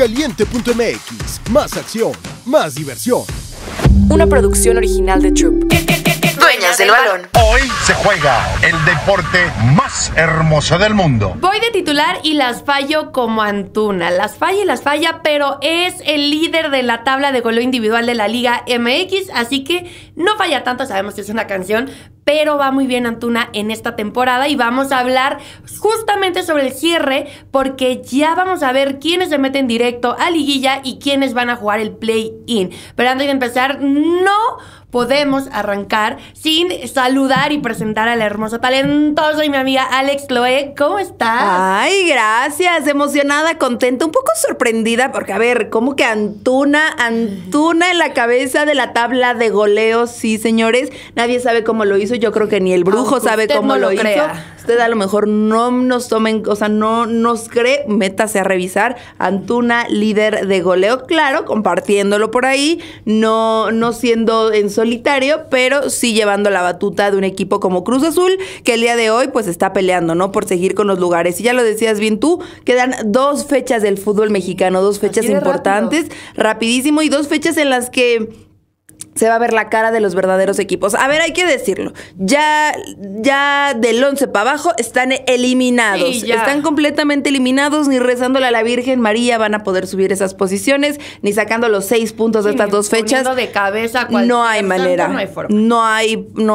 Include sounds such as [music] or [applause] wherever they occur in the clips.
Caliente.mx. Más acción, más diversión. Una producción original de Chup. Dueñas del balón. Hoy se juega el deporte más hermoso del mundo. Voy de titular y las fallo como Antuna. Las falla y las falla, pero es el líder de la tabla de goleo individual de la Liga MX, así que no falla tanto, sabemos que es una canción, pero va muy bien Antuna en esta temporada y vamos a hablar justamente sobre el cierre porque ya vamos a ver quiénes se meten directo a liguilla y quiénes van a jugar el play-in. Pero antes de empezar, no podemos arrancar sin saludar y presentar a la hermosa talentosa y mi amiga Alex Chloe. ¿Cómo estás? Ay, gracias. Emocionada, contenta, un poco sorprendida, porque a ver, ¿cómo que Antuna, Antuna en la cabeza de la tabla de goleos, sí, señores. Nadie sabe cómo lo hizo. Yo creo que ni el brujo sabe cómo lo, hizo. Usted a lo mejor no nos tomen, o sea, no nos cree. Métase a revisar. Antuna, líder de goleo, claro, compartiéndolo por ahí, no, no siendo en su solitario, pero sí llevando la batuta de un equipo como Cruz Azul, que el día de hoy pues está peleando, ¿no? Por seguir con los lugares. Y ya lo decías bien tú, quedan dos fechas del fútbol mexicano, dos fechas importantes, rapidísimo, y dos fechas en las que se va a ver la cara de los verdaderos equipos. A ver, hay que decirlo. Ya, ya del 11 para abajo están eliminados. están completamente eliminados. Ni rezándole a la Virgen María van a poder subir esas posiciones, ni sacando los seis puntos de estas dos fechas. De cabeza no hay manera. No hay, no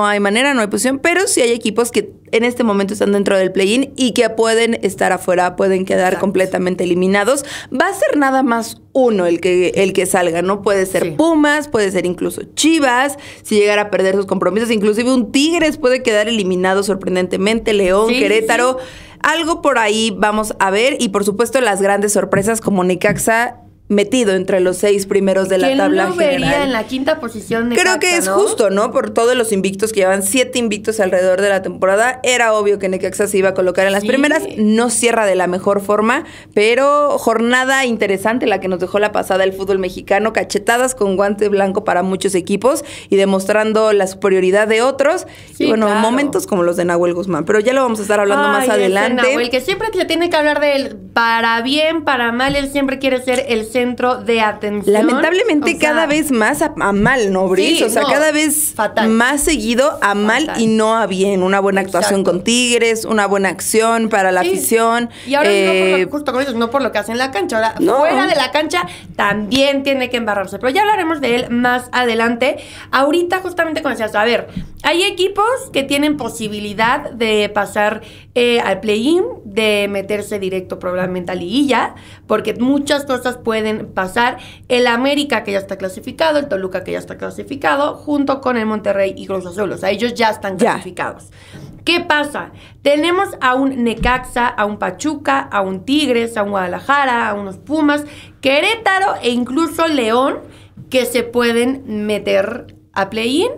hay, manera, no hay posición. Pero sí hay equipos que en este momento están dentro del play-in y que pueden estar afuera, pueden quedar completamente eliminados. Va a ser nada más uno el que, el que salga, ¿no? Puede ser Pumas, puede ser incluso Chivas, si llegara a perder sus compromisos, inclusive un Tigres puede quedar eliminado sorprendentemente, León, Querétaro. Algo por ahí vamos a ver y por supuesto las grandes sorpresas como Necaxa metido entre los seis primeros de la tabla no vería en la quinta posición. Creo que es justo, ¿no? Por todos los invictos que llevan siete invictos alrededor de la temporada, era obvio que Necaxa se iba a colocar en las primeras. No cierra de la mejor forma, pero jornada interesante la que nos dejó la pasada el fútbol mexicano, cachetadas con guante blanco para muchos equipos y demostrando la superioridad de otros. y bueno, momentos como los de Nahuel Guzmán, pero ya lo vamos a estar hablando más adelante. Nahuel, que siempre se tiene que hablar de él, para bien, para mal, él siempre quiere ser el centro de atención. Lamentablemente cada vez más a, mal, ¿no, Bris? o sea, cada vez más seguido a mal y no a bien. Una buena actuación con Tigres, una buena acción para la afición. Y ahora no por eh, justo como no por lo que hacen en la cancha. Ahora, fuera de la cancha también tiene que embarrarse. Pero ya hablaremos de él más adelante. Ahorita, justamente como decías, a ver, hay equipos que tienen posibilidad de pasar eh, al play-in, de meterse directo probablemente a liguilla, porque muchas cosas pueden pasar. El América que ya está clasificado, el Toluca que ya está clasificado, junto con el Monterrey y Cruz Azul. ellos ya están clasificados. ¿Qué pasa? Tenemos a un Necaxa, a un Pachuca, a un Tigres, a un Guadalajara, a unos Pumas, Querétaro e incluso León que se pueden meter a play-in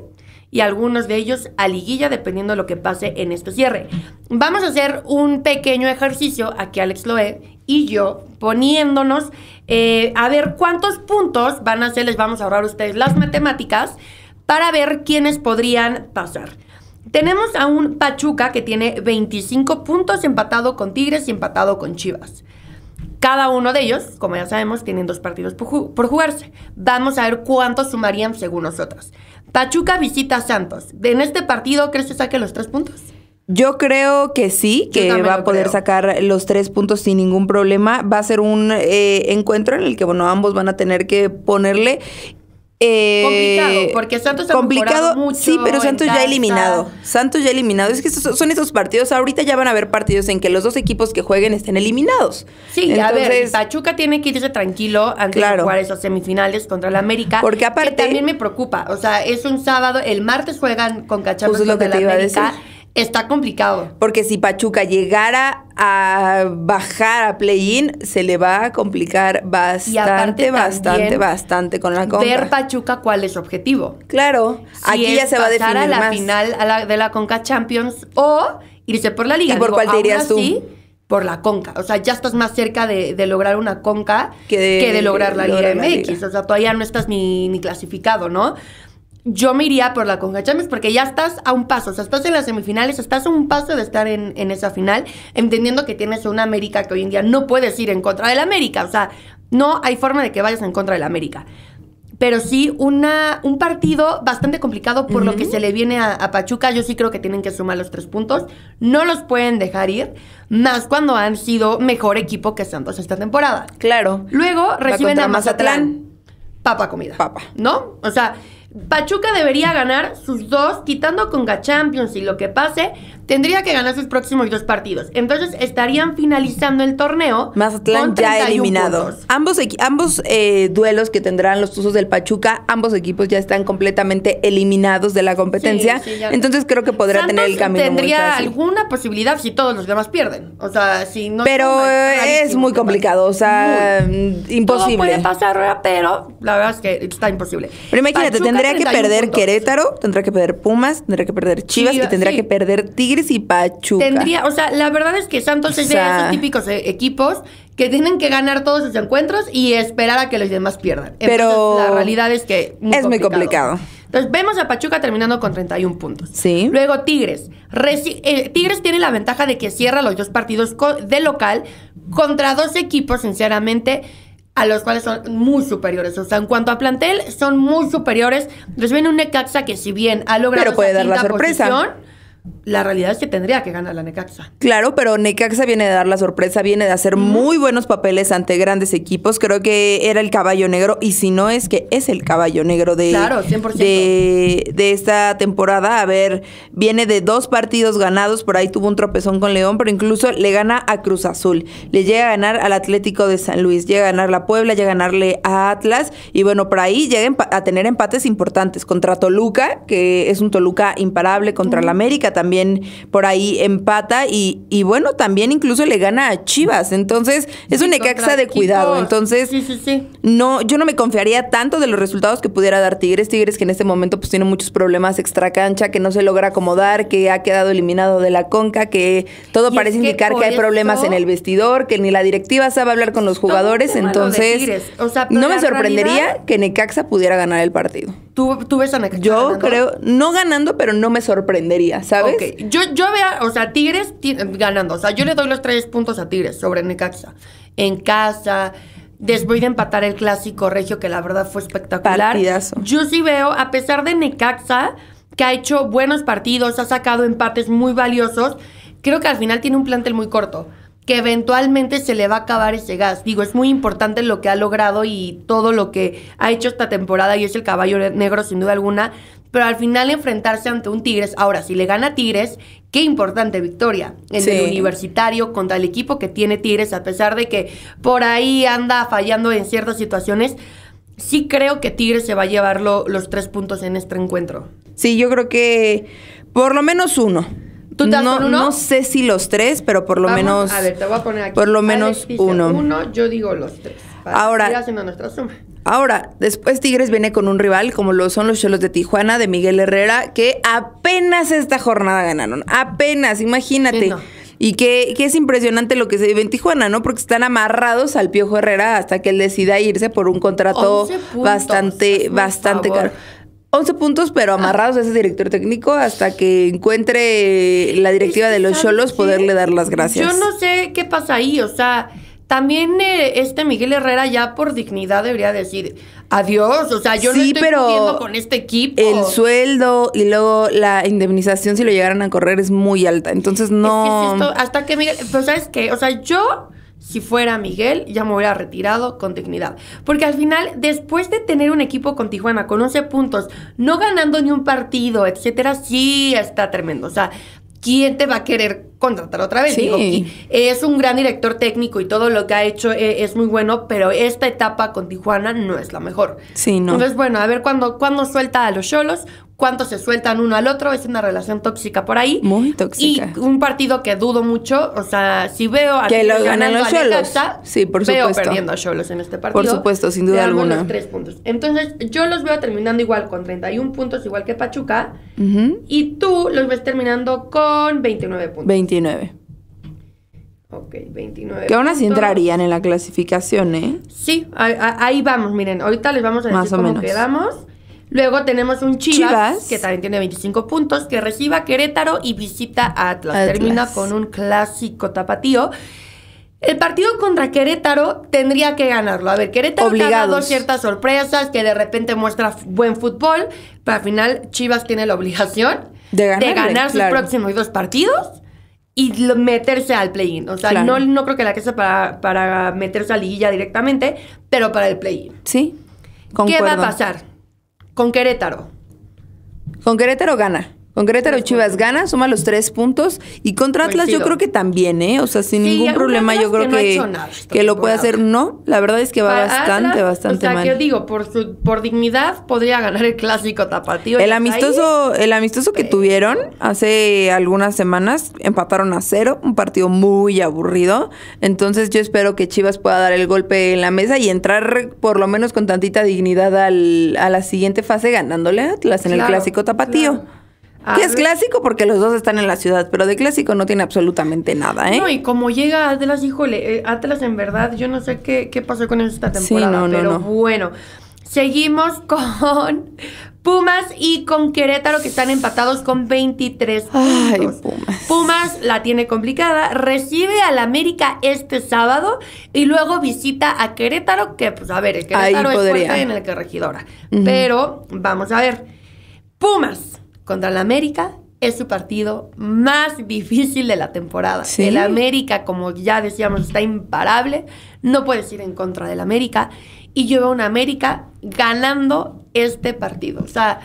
y algunos de ellos a liguilla, dependiendo de lo que pase en este cierre. Vamos a hacer un pequeño ejercicio aquí, Alex Loé y yo, poniéndonos eh, a ver cuántos puntos van a hacer les vamos a ahorrar a ustedes las matemáticas, para ver quiénes podrían pasar. Tenemos a un Pachuca que tiene 25 puntos empatado con Tigres y empatado con Chivas. Cada uno de ellos, como ya sabemos, tienen dos partidos por, por jugarse. Vamos a ver cuántos sumarían según nosotras. Pachuca visita Santos. ¿En este partido crees que saque los tres puntos? Yo creo que sí, que va a poder sacar los tres puntos sin ningún problema. Va a ser un eh, encuentro en el que, bueno, ambos van a tener que ponerle eh, complicado, porque Santos ha complicado, mucho sí, pero Santos ya eliminado. Santos ya eliminado. Es que son esos partidos. Ahorita ya van a haber partidos en que los dos equipos que jueguen estén eliminados. Sí, Entonces, a ver, Pachuca tiene que irse tranquilo antes de jugar esos semifinales contra la América. Porque aparte que también me preocupa. O sea, es un sábado, el martes juegan con Cachapas pues contra América. Está complicado. Porque si Pachuca llegara a bajar a play-in, se le va a complicar bastante, bastante, bastante con la Conca. Ver Pachuca cuál es su objetivo. Claro, aquí ya se va a definir a la final a de la Conca Champions o irse por la Liga. ¿Y por cuál te irías tú? por la Conca. O sea, ya estás más cerca de, lograr una Conca que de, lograr la Liga MX. O sea, todavía no estás ni clasificado, ¿no? yo me iría por la Conca Chávez porque ya estás a un paso, o sea, estás en las semifinales, estás a un paso de estar en, esa final, entendiendo que tienes una América que hoy en día no puedes ir en contra de la América, o sea, no hay forma de que vayas en contra de la América. Pero sí, una, un partido bastante complicado por lo que se le viene a, Pachuca. Yo sí creo que tienen que sumar los tres puntos. No los pueden dejar ir, más cuando han sido mejor equipo que Santos esta temporada. Claro. Luego reciben a Mazatlán. Mazatlán. Papa comida. Papa. ¿No? O sea, Pachuca debería ganar sus dos, quitando con Gachampions y lo que pase, tendría que ganar sus próximos dos partidos. Entonces estarían finalizando el torneo. Mazatlán con ya eliminado. Ambos, ambos eh, duelos que tendrán los Tuzos del Pachuca, ambos equipos ya están completamente eliminados de la competencia. Entonces creo que podrá tener el camino. Tendría alguna posibilidad si todos los demás pierden. O sea, si no. Pero es muy complicado. O sea, mm, imposible. Todo puede pasar, pero la verdad es que está imposible. Pero imagínate, tendría que perder Querétaro, tendrá que perder Pumas, Tendría que perder Chivas, tendría tendrá que perder Tigres y Pachuca. Tendría, o sea, la verdad es que Santos es de esos típicos eh, equipos que tienen que ganar todos sus encuentros y esperar a que los demás pierdan. Pero la realidad es que es muy complicado. Entonces vemos a Pachuca terminando con 31 puntos. Sí. Luego Tigres. Eh, Tigres tiene la ventaja de que cierra los dos partidos de local contra dos equipos, sinceramente a los cuales son muy superiores. O sea, en cuanto a plantel, son muy superiores. Les viene un Necaxa que si bien ha logrado... Pero puede dar la sorpresa la realidad es que tendría que ganar la Necaxa. Claro, pero Necaxa viene de dar la sorpresa, viene de hacer muy buenos papeles ante grandes equipos. Creo que era el caballo negro, y si no es que es el caballo negro de, claro, de, esta temporada. A ver, viene de dos partidos ganados, por ahí tuvo un tropezón con León, pero incluso le gana a Cruz Azul, le llega a ganar al Atlético de San Luis, llega a ganar la Puebla, llega a ganarle a Atlas, y bueno, por ahí llega a tener empates importantes contra Toluca, que es un Toluca imparable, contra el la América también por ahí empata y, y bueno, también incluso le gana a Chivas. Entonces, es un Necaxa de cuidado. Entonces, no, yo no me confiaría tanto de los resultados que pudiera dar Tigres. Tigres que en este momento pues tiene muchos problemas extra cancha, que no se logra acomodar, que ha quedado eliminado de la conca, que todo parece indicar que hay problemas en el vestidor, que ni la directiva sabe hablar con los jugadores. Entonces, no me sorprendería que Necaxa pudiera ganar el partido. ¿Tú, ves a Necaxa? Yo creo, no ganando, pero no me sorprendería, ¿sabes? Yo, yo veo, o sea, Tigres ganando. O sea, yo le doy los tres puntos a Tigres sobre Necaxa. En casa, después de empatar el clásico regio, que la verdad fue espectacular. Yo sí veo, a pesar de Necaxa, que ha hecho buenos partidos, ha sacado empates muy valiosos, creo que al final tiene un plantel muy corto que eventualmente se le va a acabar ese gas. Digo, es muy importante lo que ha logrado y todo lo que ha hecho esta temporada y es el caballo negro sin duda alguna, pero al final enfrentarse ante un Tigres, ahora si le gana Tigres, qué importante victoria en el universitario contra el equipo que tiene Tigres, a pesar de que por ahí anda fallando en ciertas situaciones. Sí creo que Tigres se va a llevar los tres puntos en este encuentro. Sí, yo creo que por lo menos uno. ¿Tú no, sé si los tres, pero por lo menos. A ver, te voy a poner aquí. Por lo menos uno. Uno, yo digo los tres ahora, Ahora, después Tigres viene con un rival como lo son los Cholos de Tijuana, de Miguel Herrera, que apenas esta jornada ganaron. Apenas, imagínate. Y que, es impresionante lo que se vive en Tijuana, ¿no? Porque están amarrados al Piojo Herrera hasta que él decida irse por un contrato bastante, bastante caro. 11 puntos, pero ah. amarrados a ese director técnico hasta que encuentre la directiva de los Cholos poderle dar las gracias. Yo no sé qué pasa ahí, o sea, también eh, este Miguel Herrera ya por dignidad debería decir adiós, o sea, yo sí, estoy pero con este equipo. El sueldo y luego la indemnización si lo llegaran a correr es muy alta, entonces no. hasta que Miguel, pero sabes qué, o sea, yo si fuera Miguel, ya me hubiera retirado con dignidad. Porque al final, después de tener un equipo con Tijuana con 11 puntos, no ganando ni un partido, etcétera, sí está tremendo. O sea, ¿quién te va a querer contratar otra vez. Digo, es un gran director técnico y todo lo que ha hecho eh, es, muy bueno, pero esta etapa con Tijuana no es la mejor. Sí, no. Entonces, bueno, a ver cuándo, cuando suelta a los cholos, cuánto se sueltan uno al otro, es una relación tóxica por ahí. Muy tóxica. Y un partido que dudo mucho, o sea, si veo a que los ganan los Cholos. Sí, por supuesto. Veo perdiendo a Cholos en este partido. Por supuesto, sin duda alguna. tres puntos. Entonces, yo los veo terminando igual con 31 puntos igual que Pachuca y tú los ves terminando con 29 puntos. 29. Ok, 29. Que aún así entrarían en la clasificación, ¿eh? Sí, ahí vamos, miren, ahorita les vamos a decir cómo quedamos. Luego tenemos un Chivas, que también tiene 25 puntos, que reciba Querétaro y visita a Atlas. Termina con un clásico tapatío. El partido contra Querétaro tendría que ganarlo. A ver, Querétaro ha dado ciertas sorpresas, que de repente muestra buen fútbol, pero al final Chivas tiene la obligación de, ganar sus próximos dos partidos y meterse al play-in. O sea, no, no creo que la que para, meterse a liguilla directamente, pero para el play-in. Sí. ¿Qué va a pasar con Querétaro? Con Querétaro gana. Con Querétaro Chivas gana, suma los tres puntos. Y contra Atlas yo creo que también, ¿eh? O sea, sin ningún problema yo creo que, que, lo puede hacer. No, la verdad es que va bastante, bastante mal. O sea, yo digo, por, su, por dignidad podría ganar el clásico tapatío. El amistoso, el amistoso que tuvieron hace algunas semanas, empataron a cero, un partido muy aburrido. Entonces yo espero que Chivas pueda dar el golpe en la mesa y entrar por lo menos con tantita dignidad al, a la siguiente fase ganándole a Atlas en el clásico tapatío que es clásico porque los dos están en la ciudad, pero de clásico no tiene absolutamente nada, ¿eh? No, y como llega Atlas, híjole, eh, Atlas en verdad, yo no sé qué, qué pasó con esta temporada, pero bueno. Seguimos [laughs] con Pumas y con Querétaro que están empatados con 23 puntos. Ay, Pumas. Pumas la tiene complicada, recibe al América este sábado y luego visita a Querétaro, que pues a ver, el Querétaro es fuerte en el que regidora. Pero vamos a ver. Pumas contra la América es su partido más difícil de la temporada. El América, como ya decíamos, está imparable. No puedes ir en contra del América. Y yo veo a un América ganando este partido. O sea,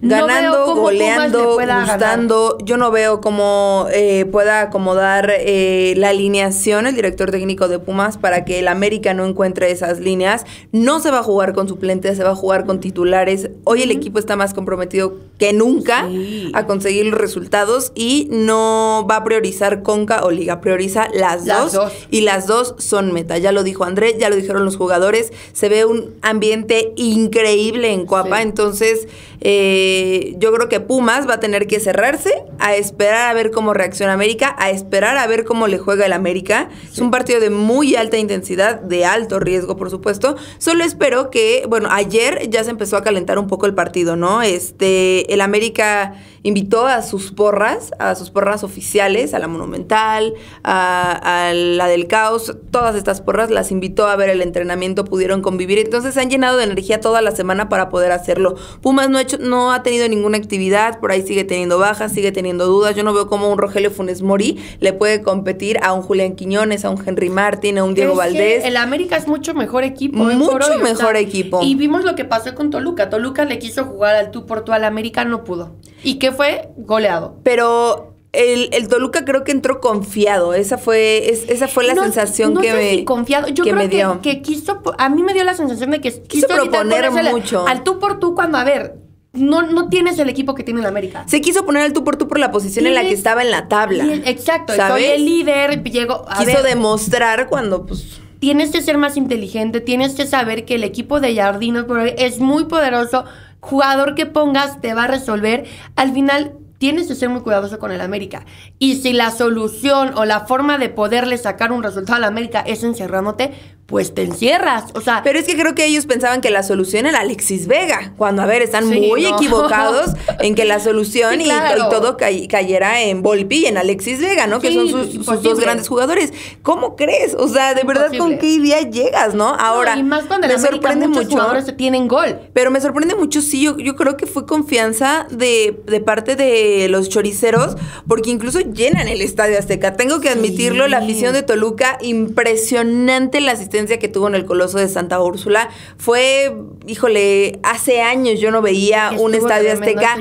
ganando, goleando, gustando. Yo no veo cómo eh, pueda acomodar eh, la alineación el director técnico de Pumas para que el América no encuentre esas líneas. No se va a jugar con suplentes, se va a jugar con titulares. Hoy el equipo está más comprometido que nunca a conseguir los resultados y no va a priorizar Conca o Liga, prioriza las, dos, y las dos son meta. Ya lo dijo André, ya lo dijeron los jugadores. Se ve un ambiente increíble en Cuapa entonces... Eh, eh, yo creo que Pumas va a tener que cerrarse, a esperar a ver cómo reacciona América, a esperar a ver cómo le juega el América. Es un partido de muy alta intensidad, de alto riesgo, por supuesto. Solo espero que, bueno, ayer ya se empezó a calentar un poco el partido, ¿no? Este, el América invitó a sus porras, a sus porras oficiales, a la Monumental, a, la del Caos, todas estas porras las invitó a ver el entrenamiento, pudieron convivir. Entonces se han llenado de energía toda la semana para poder hacerlo. Pumas no hecho, no ha ha tenido ninguna actividad, por ahí sigue teniendo bajas, sigue teniendo dudas. Yo no veo cómo un Rogelio Funes Mori le puede competir a un Julián Quiñones, a un Henry Martín, a un Diego Valdés. El América es mucho mejor equipo. ¿eh? Mucho mejor equipo. Y vimos lo que pasó con Toluca. Toluca le quiso jugar al tú por tú al América, no pudo. ¿Y que fue? Goleado. Pero el, Toluca creo que entró confiado. Esa fue, esa fue la sensación que me confiado. Yo creo dio. Que, quiso. A mí me dio la sensación de que quiso, quiso proponer mucho. Al tú por tú, cuando, a ver, no, no tienes el equipo que tiene el América. Se quiso poner al tú por tú por la posición en la que estaba en la tabla. exacto, el líder, llego a Quiso demostrar cuando pues tienes que ser más inteligente, tienes que saber que el equipo de Jardino es muy poderoso, jugador que pongas te va a resolver. Al final tienes que ser muy cuidadoso con el América. Y si la solución o la forma de poderle sacar un resultado al América es encerrándote, pues te encierras. O sea. Pero es que creo que ellos pensaban que la solución era Alexis Vega. Cuando, a ver, están muy equivocados [laughs] en que la solución y, todo cayera en Volpi y en Alexis Vega, ¿no? que son sus, dos grandes jugadores. ¿Cómo crees? O sea, de verdad, ¿con qué idea llegas, no? Ahora. y más cuando me en sorprende muchos mucho, jugadores se tienen gol. Pero me sorprende mucho, sí, yo, creo que fue confianza de, de, parte de los choriceros, porque incluso llenan el estadio Azteca. Tengo que admitirlo, la afición de Toluca, impresionante la asistencia que tuvo en el Coloso de Santa Úrsula fue, híjole, hace años yo no veía un estadio azteca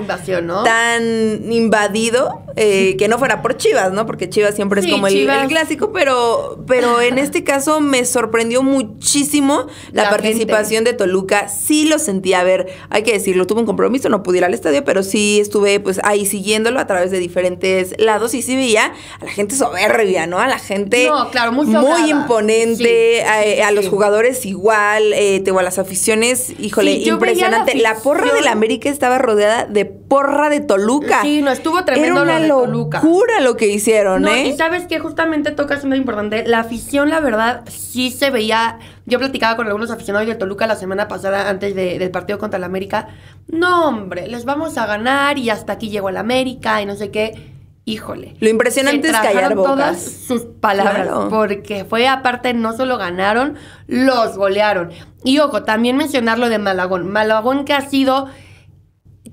tan invadido eh, que no fuera por Chivas, ¿no? Porque Chivas siempre es como el, clásico, pero, pero en este caso me sorprendió muchísimo la, participación de Toluca. Sí lo sentí, a ver, hay que decirlo, tuve un compromiso, no pude ir al estadio, pero sí estuve pues ahí siguiéndolo a través de diferentes lados y sí veía a la gente soberbia, ¿no? A la gente muy, imponente, eh, a, los jugadores igual, eh, a las aficiones, híjole, impresionante. La, porra de la América estaba rodeada de porra de Toluca. Sí, no, estuvo tremendo. Era locura lo que hicieron, ¿eh? Y sabes que justamente tocas muy importante. La afición, la verdad, sí se veía. Yo platicaba con algunos aficionados de Toluca la semana pasada antes del partido contra el América. No, hombre, les vamos a ganar y hasta aquí llegó el América y no sé qué. Híjole. Lo impresionante es callar bocas. todas sus palabras porque fue aparte no solo ganaron, los golearon. Y ojo, también mencionar lo de Malagón. Malagón que ha sido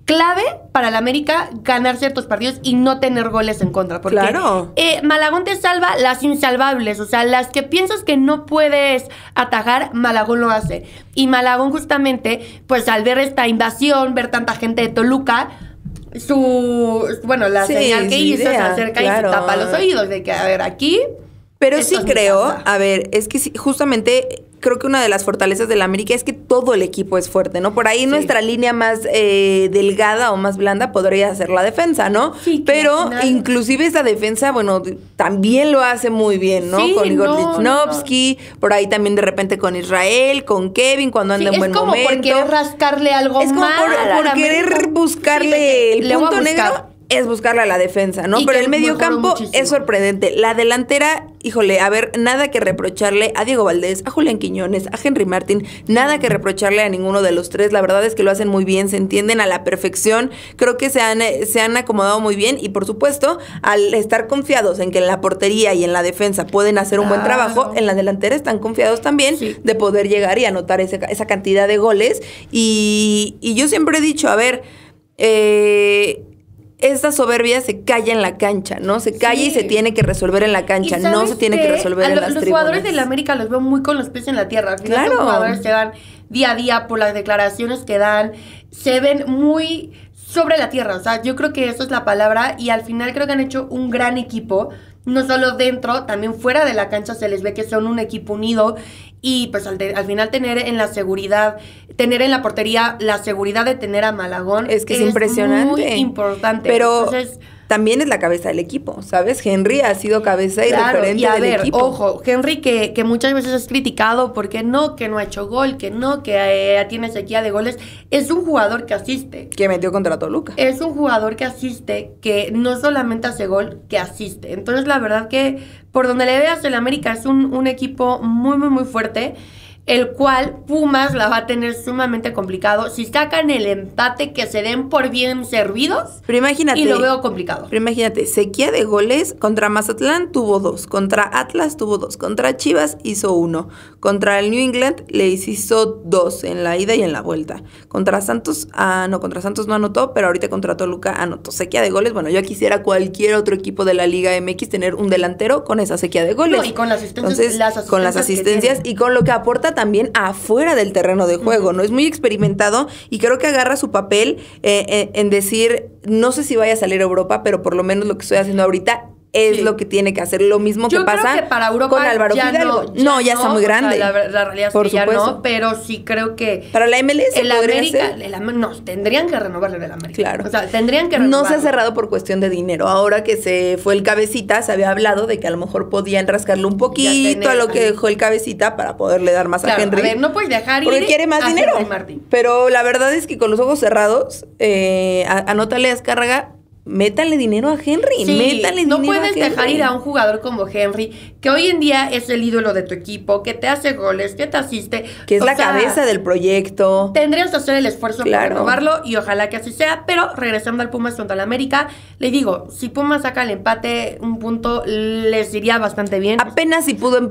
clave para la América ganar ciertos partidos y no tener goles en contra. Porque eh, Malagón te salva las insalvables, o sea, las que piensas que no puedes atajar, Malagón lo hace. Y Malagón justamente, pues al ver esta invasión, ver tanta gente de Toluca, su, bueno, la señal que hizo se acerca y se tapa los oídos de que, a ver, aquí... Pero sí creo, a ver, es que justamente creo que una de las fortalezas del América es que todo el equipo es fuerte, ¿no? Por ahí nuestra línea más eh, delgada o más blanda podría ser la defensa, ¿no? Pero inclusive esa defensa, bueno, también lo hace muy bien, ¿no? con Igor por ahí también de repente con Israel, con Kevin cuando anda en buen momento. Es como por querer rascarle algo más. Es como querer buscarle el punto negro es buscarla a la defensa, ¿no? Pero el mediocampo es sorprendente. La delantera, híjole, a ver, nada que reprocharle a Diego Valdés, a Julián Quiñones, a Henry Martín, nada que reprocharle a ninguno de los tres. La verdad es que lo hacen muy bien, se entienden a la perfección. Creo que se han, eh, se han acomodado muy bien y, por supuesto, al estar confiados en que en la portería y en la defensa pueden hacer un buen trabajo, en la delantera están confiados también de poder llegar y anotar esa cantidad de goles. Y, y yo siempre he dicho, a ver, eh, esa soberbia se calla en la cancha, ¿no? Se calla y se tiene que resolver en la cancha, no se tiene que resolver en la las Los jugadores jugadores la América los veo muy con los pies en la tierra. claro. Los jugadores se van día a día por las declaraciones que dan, se ven muy sobre la tierra, o sea, yo creo que eso es la palabra y al final creo que han hecho un gran equipo no solo dentro, también fuera de la cancha se les ve que son un equipo unido y pues al, final tener en la seguridad, tener en la portería la seguridad de tener a Malagón es que es, impresionante, muy importante. Pero también es la cabeza del equipo, ¿sabes? Henry ha sido cabeza y claro, referente del equipo. Ojo, Henry que, muchas veces es criticado porque no, que no ha hecho gol, que no, que eh, tiene sequía de goles, es un jugador que asiste. Que metió contra Toluca. Es un jugador que asiste, que no solamente hace gol, que asiste. Entonces la verdad que por donde le veas el América es un, un equipo muy, muy, muy fuerte el cual Pumas la va a tener sumamente complicado. Si sacan el empate, que se den por bien servidos. Pero imagínate. Y lo veo complicado. Pero imagínate, sequía de goles. Contra Mazatlán tuvo dos. Contra Atlas tuvo dos. Contra Chivas hizo uno. Contra el New England le hizo dos en la ida y en la vuelta. Contra Santos, ah, no, contra Santos no anotó, pero ahorita contra Toluca anotó. Sequía de goles. Bueno, yo quisiera cualquier otro equipo de la Liga MX tener un delantero con esa sequía de goles. y con las asistencias. las asistencias con las asistencias y con lo que aporta también afuera del terreno de juego, ¿no? Es muy experimentado y creo que agarra su papel eh, eh, en decir, no sé si vaya a salir a Europa, pero por lo menos lo que estoy haciendo ahorita es lo que tiene que hacer. Lo mismo que pasa para con Álvaro ya No, ya, está muy grande. la, realidad es que ya no, pero sí creo que. Para la MLS, el América. no, tendrían que renovarle el América. Claro. O sea, tendrían que renovarlo. No se ha cerrado por cuestión de dinero. Ahora que se fue el cabecita, se había hablado de que a lo mejor podían rascarle un poquito a lo que dejó el cabecita para poderle dar más a Henry. A ver, no puedes dejar ir. Porque quiere más dinero. Pero la verdad es que con los ojos cerrados, eh, anótale a métale dinero a Henry, no puedes dejar ir a un jugador como Henry, que hoy en día es el ídolo de tu equipo, que te hace goles, que te asiste. Que es la cabeza del proyecto. Tendrías que hacer el esfuerzo para renovarlo y ojalá que así sea. Pero regresando al Pumas contra el América, le digo, si Pumas saca el empate, un punto les iría bastante bien. Apenas si pudo, em,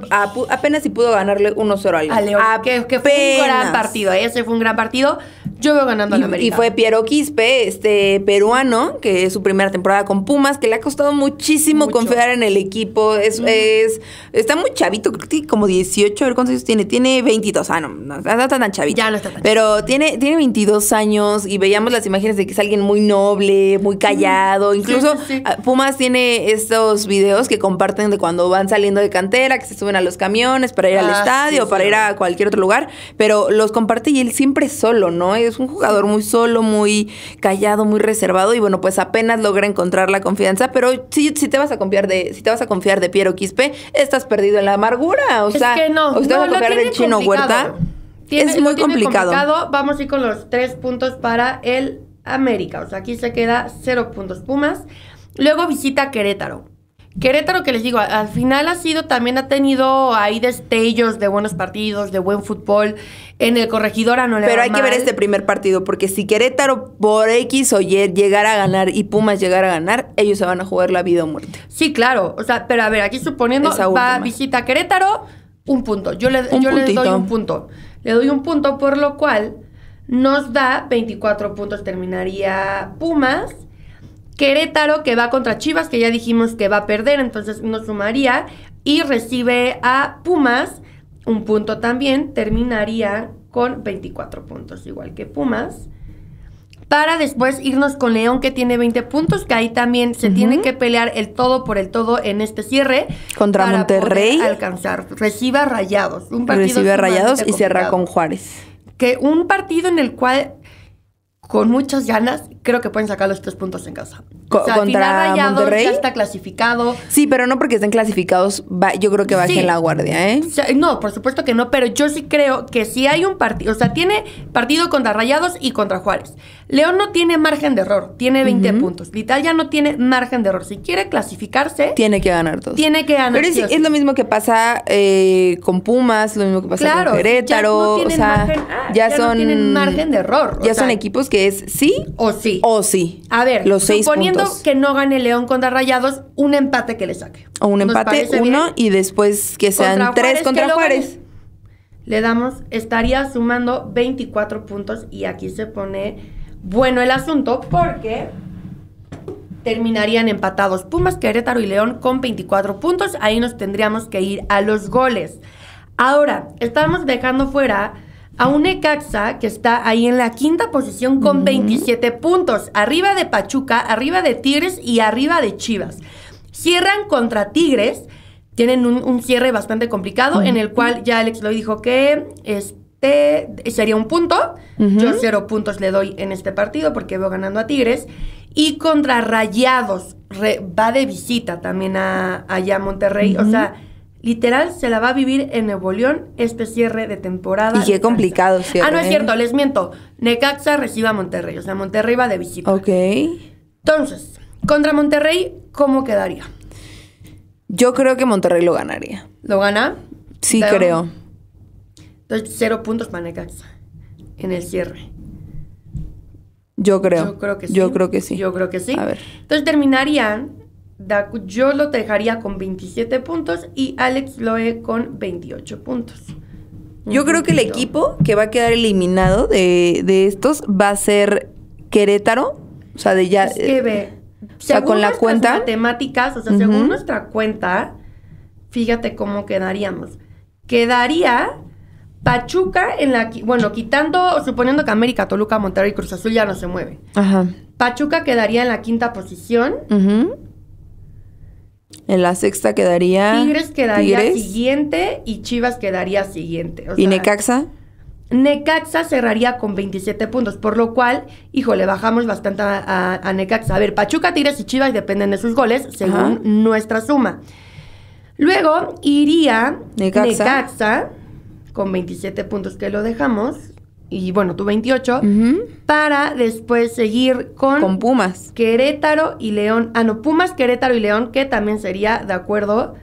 apenas si pudo ganarle 1-0 al León. A que, fue un gran partido, ¿eh? ese fue un gran partido. Yo veo ganando al América. Y fue Piero Quispe, este peruano, que es su primera temporada con Pumas, que le ha costado muchísimo confiar en el equipo. Es, es, está muy chavito, creo que tiene como 18, a ver cuántos años tiene. Tiene 22, ah, no, no, está tan chavito. Ya no está tan Pero tiene, tiene 22 años y veíamos las imágenes de que es alguien muy noble, muy callado. Incluso ah, Pumas tiene estos videos que comparten de cuando van saliendo de cantera, que se suben a los camiones para ir al ah, estadio, para ir a cualquier otro lugar, pero los comparte y él siempre solo, ¿no? Es un jugador muy solo, muy callado, muy reservado y bueno, pues apenas logra encontrar la confianza, pero si, te vas a confiar de, si te vas a confiar de Piero Quispe, estás perdido en la amargura. O sea, que no, o a confiar chino huerta. es muy complicado. complicado. Vamos a ir con los tres puntos para el América. O sea, aquí se queda cero puntos Pumas. Luego visita Querétaro. Querétaro, que les digo, al final ha sido, también ha tenido ahí destellos de buenos partidos, de buen fútbol. En el Corregidora no le Pero hay que ver este primer partido, porque si Querétaro por X o Y llegara a ganar y Pumas llegara a ganar, ellos se van a jugar la vida o muerte. Sí, claro. O sea, pero a ver, aquí suponiendo, Esa va, visita Querétaro, un punto. Yo, le, yo doy un punto. Le doy un punto, por lo cual nos da 24 puntos. Terminaría Pumas Querétaro que va contra Chivas, que ya dijimos que va a perder, entonces nos sumaría. Y recibe a Pumas, un punto también, terminaría con 24 puntos, igual que Pumas. Para después irnos con León, que tiene 20 puntos, que ahí también se tienen tiene que pelear el todo por el todo en este cierre. Contra Monterrey. alcanzar. Reciba rayados. Un partido rayados y cierra con Juárez. Que un partido en el cual con muchas ganas creo que pueden sacar los tres puntos en casa. contra Monterrey. Ya está clasificado. Sí, pero no porque estén clasificados, yo creo que bajen la guardia, ¿eh? no, por supuesto que no, pero yo sí creo que si hay un partido, o sea, tiene partido contra Rayados y contra Juárez. León no tiene margen de error, tiene 20 puntos. Vital puntos. no tiene margen de error. Si quiere clasificarse, tiene que ganar todos. Tiene que ganar. Pero es, lo mismo que pasa eh, con Pumas, lo mismo que pasa con Querétaro, ya o sea, ya, no ah, tienen margen de error. ya son equipos que es sí o sí. O sí. A ver, los seis suponiendo que no gane León contra Rayados, un empate que le saque. O un empate, uno, y después que sean tres contra Juárez. Le damos, estaría sumando 24 puntos y aquí se pone bueno el asunto porque terminarían empatados Pumas, Querétaro y León con 24 puntos. Ahí nos tendríamos que ir a los goles. Ahora, estamos dejando fuera a un Ecaxa que está ahí en la quinta posición con 27 puntos, arriba de Pachuca, arriba de Tigres y arriba de Chivas. Cierran contra Tigres, tienen un, cierre bastante complicado en el cual ya Alex lo dijo que este sería un punto, yo cero puntos le doy en este partido porque veo ganando a Tigres y contra Rayados va de visita también a allá a Monterrey, o sea Literal, se la va a vivir en Nuevo León este cierre de temporada. Y qué complicado cierto. Ah, no es cierto, les miento. Necaxa recibe a Monterrey, o sea, Monterrey va de visita. Ok. Entonces, contra Monterrey, ¿cómo quedaría? Yo creo que Monterrey lo ganaría. ¿Lo gana? Sí, creo. Entonces, cero puntos para Necaxa en el cierre. Yo creo. Yo creo que sí. Yo creo que sí. Yo creo que sí. A ver. Entonces terminarían yo lo dejaría con 27 puntos y Alex Loe con 28 puntos. yo creo que el equipo que va a quedar eliminado de, estos va a ser Querétaro. O sea, de ya. Es que eh, ve. O sea, con la cuenta. Matemáticas, o sea, según nuestra cuenta, fíjate cómo quedaríamos. Quedaría Pachuca en la. Bueno, quitando, suponiendo que América, Toluca, Monterrey y Cruz Azul ya no se mueve. Ajá. Pachuca quedaría en la quinta posición. Ajá en la sexta quedaría. Tigres quedaría siguiente y Chivas quedaría siguiente. ¿Y Necaxa? Necaxa cerraría con 27 puntos, por lo cual, hijo, le bajamos bastante a, Necaxa. A ver, Pachuca, Tigres y Chivas dependen de sus goles, según nuestra suma. Luego iría Necaxa. Necaxa. con 27 puntos que lo dejamos y bueno, tu 28, para después seguir con... Con Pumas. Querétaro y León. Ah, no, Pumas, Querétaro y León, que también sería de acuerdo.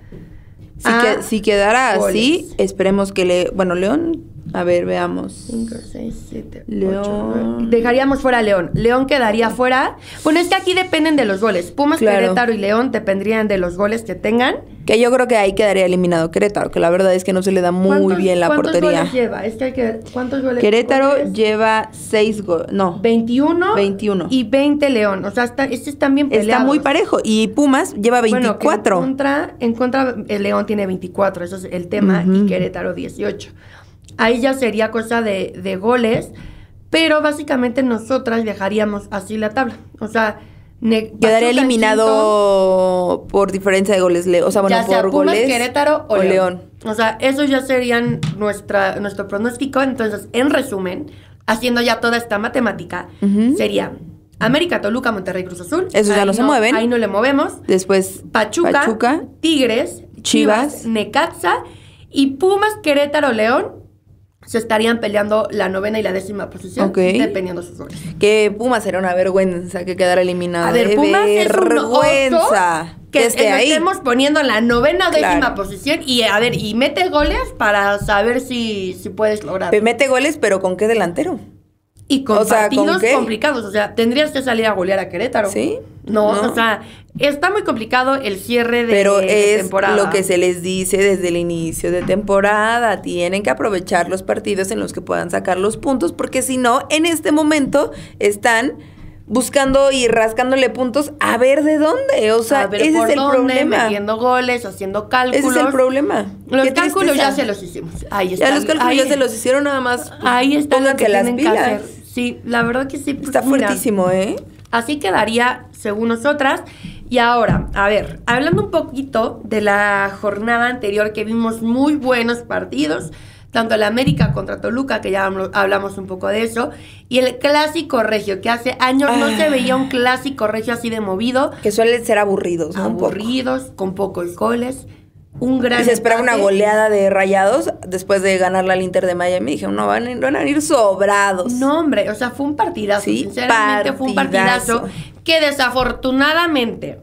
Si, si quedara así, esperemos que le... Bueno, León a ver, veamos. 5, 6, 7. León. Dejaríamos fuera a León. León quedaría fuera. Bueno, es que aquí dependen de los goles. Pumas, Querétaro y León dependrían de los goles que tengan. Que yo creo que ahí quedaría eliminado Querétaro, que la verdad es que no se le da muy bien la portería. ¿Cuántos goles lleva? Es que hay que, ver ¿Cuántos goles? Querétaro lleva 6 goles. No. 21. 21. Y 20 León. O sea, este están bien peleados. Está muy parejo. Y Pumas lleva 24. Bueno, en, contra, en contra, el eh, León tiene 24. Eso es el tema. Y Querétaro 18. Ahí ya sería cosa de, goles, pero básicamente nosotras dejaríamos así la tabla. O sea, Quedaría eliminado por diferencia de goles, o sea, bueno, por goles. Querétaro o, León. O sea, esos ya serían nuestra, nuestro pronóstico. Entonces, en resumen, haciendo ya toda esta matemática, sería América, Toluca, Monterrey, Cruz Azul. Eso ya no se mueven. Ahí no le movemos. Después, Pachuca, Tigres, Chivas, Chivas, y Pumas, Querétaro, León se estarían peleando la novena y la décima posición, dependiendo de sus goles. Que Pumas era una vergüenza que quedara eliminado. A ver, Pumas es vergüenza que, estemos poniendo la novena décima posición y a ver, y mete goles para saber si, si puedes lograr. Mete goles, pero ¿con qué delantero? y con partidos complicados. O sea, tendrías que salir a golear a Querétaro. Sí. No, o sea, está muy complicado el cierre de, Pero es Lo que se les dice desde el inicio de temporada. Tienen que aprovechar los partidos en los que puedan sacar los puntos, porque si no, en este momento están buscando y rascándole puntos a ver de dónde. O sea, ese es el problema. Metiendo goles, haciendo cálculos. Ese es el problema. Los cálculos ya se los hicimos. Ahí está. Ya los cálculos ya se los hicieron nada más. Ahí está. que las pilas. Sí, la verdad que sí. Pues, Está fuertísimo, ¿eh? Así quedaría, según nosotras. Y ahora, a ver, hablando un poquito de la jornada anterior que vimos muy buenos partidos, tanto el América contra Toluca, que ya hablamos un poco de eso, y el clásico regio, que hace años no se ah. veía un clásico regio así de movido. Que suelen ser aburridos, ¿no? Aburridos, con pocos goles un gran. Y se esperaba una goleada de rayados después de ganarla al Inter de Miami. dije, no, van, a ir sobrados. No, hombre, o sea, fue un partidazo. sinceramente fue un partidazo que desafortunadamente,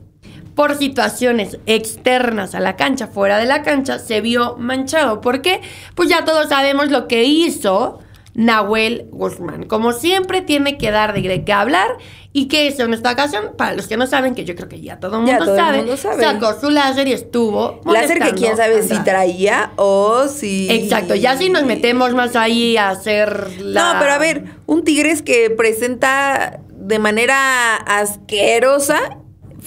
por situaciones externas a la cancha, fuera de la cancha, se vio manchado. ¿Por qué? Pues ya todos sabemos lo que hizo Nahuel Guzmán. Como siempre, tiene que dar de que hablar. ¿Y que eso en esta ocasión? Para los que no saben, que yo creo que ya todo, mundo sabe, el mundo, sabe, sacó su láser y estuvo. Láser que quién sabe si traía o si. Exacto, ya si nos metemos más ahí a hacer la. No, pero a ver, un tigres que presenta de manera asquerosa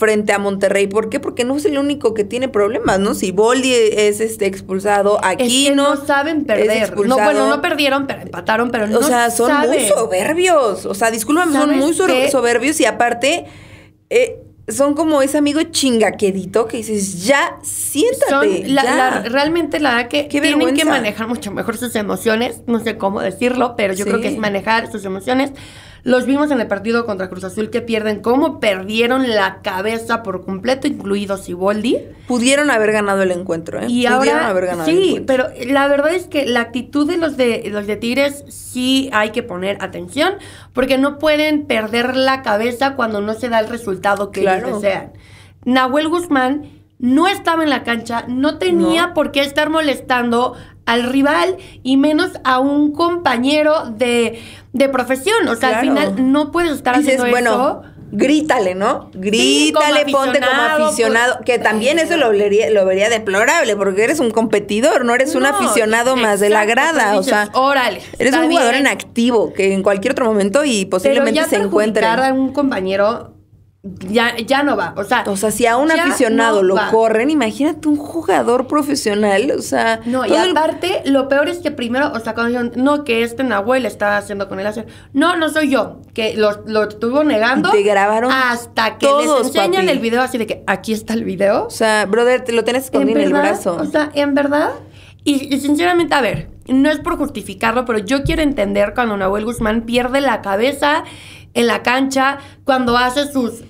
frente a Monterrey. ¿Por qué? Porque no es el único que tiene problemas, ¿no? Si Boldi es este expulsado, aquí no saben perder. No, bueno, no perdieron, pero empataron, pero no. O sea, son muy soberbios. O sea, discúlpame, son muy soberbios y aparte. Eh, son como ese amigo chingaquedito que dices, ya, siéntate. la, realmente la verdad que tienen que manejar mucho mejor sus emociones, no sé cómo decirlo, pero yo creo que es manejar sus emociones los vimos en el partido contra Cruz Azul que pierden, como perdieron la cabeza por completo, incluido Siboldi. Pudieron haber ganado el encuentro, ¿eh? Y Pudieron haber ganado sí, pero la verdad es que la actitud de los de los de Tigres sí hay que poner atención, porque no pueden perder la cabeza cuando no se da el resultado que ellos desean. Nahuel Guzmán no estaba en la cancha, no tenía por qué estar molestando al rival y menos a un compañero de, de profesión. O sea, al final no puedes estar haciendo bueno, grítale, ¿no? Grítale, ponte como pues, aficionado, que también eso lo vería, lo vería deplorable, porque eres un competidor, no eres un aficionado más de la pues grada, o sea, órale, eres un jugador en activo que en cualquier otro momento y posiblemente se encuentre. a un compañero ya, ya no va. O sea, o sea si a un aficionado lo corren, imagínate un jugador profesional. O sea. No, y aparte, lo peor es que primero, o sea, cuando dijeron, no, que este Nahuel está haciendo con él hacer. No, no soy yo. Que lo, estuvo negando. te grabaron. Hasta que les enseñan el video así de que aquí está el video. O sea, brother, te lo tenés escondido en, el brazo. O sea, en verdad. y, sinceramente, a ver, no es por justificarlo, pero yo quiero entender cuando Nahuel Guzmán pierde la cabeza en la cancha, cuando hace sus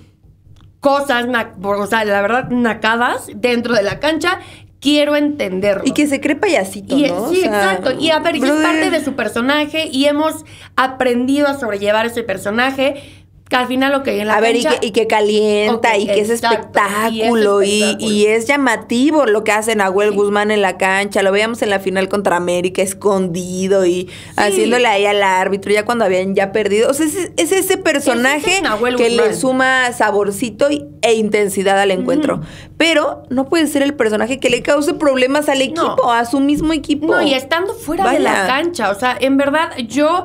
cosas, o sea, la verdad, nacadas dentro de la cancha quiero entenderlo. Y que se crepa payasito, y, ¿no? Sí, exacto. Y a ver, es parte de su personaje y hemos aprendido a sobrellevar ese personaje que al final, lo que hay en la A ver, y que, calienta, y que es espectáculo, y es, llamativo lo que hacen Nahuel Guzmán en la cancha. Lo veíamos en la final contra América, escondido y haciéndole ahí al árbitro, ya cuando habían ya perdido. O sea, es, ese personaje que le suma saborcito e intensidad al encuentro. Pero no puede ser el personaje que le cause problemas al equipo, a su mismo equipo. No, y estando fuera de la cancha. O sea, en verdad, yo